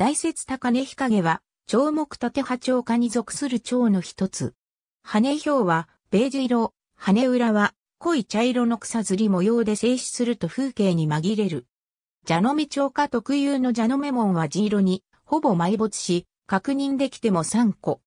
大雪高根日陰は、長木立波長科に属する蝶の一つ。羽表は、ベージュ色、羽裏は、濃い茶色の草ずり模様で静止すると風景に紛れる。蛇の目鳥科特有の蛇の目門は地色に、ほぼ埋没し、確認できても3個。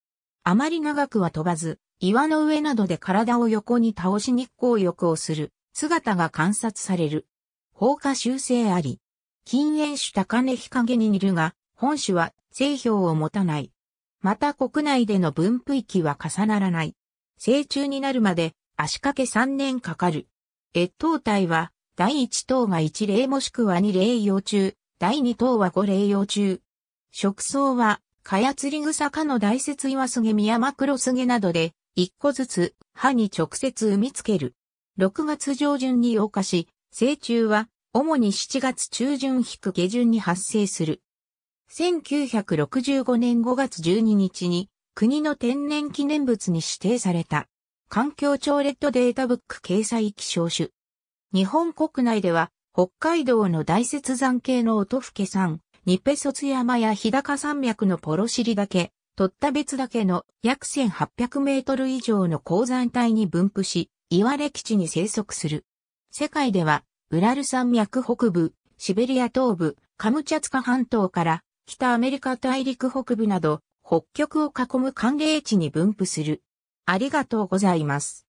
あまり長くは飛ばず、岩の上などで体を横に倒し日光浴をする姿が観察される。放火修正あり。禁煙種高根日陰に似るが、本種は製氷を持たない。また国内での分布域は重ならない。成虫になるまで足掛け3年かかる。越冬体は第1頭が1例もしくは2例幼虫、第2頭は5例幼虫。食草は、カヤツリグサ科の大雪岩スゲミヤマクロスゲなどで、1個ずつ歯に直接産みつける。6月上旬に溶化し、成虫は主に7月中旬引く下旬に発生する。1965年5月12日に国の天然記念物に指定された環境庁レッドデータブック掲載希少種。日本国内では北海道の大雪山系の音更山、ニペソツ山や日高山脈のポロシリ岳、鳥田別岳の約1800メートル以上の高山帯に分布し、岩歴地に生息する。世界では、ウラル山脈北部、シベリア東部、カムチャツカ半島から北アメリカ大陸北部など、北極を囲む寒冷地に分布する。ありがとうございます。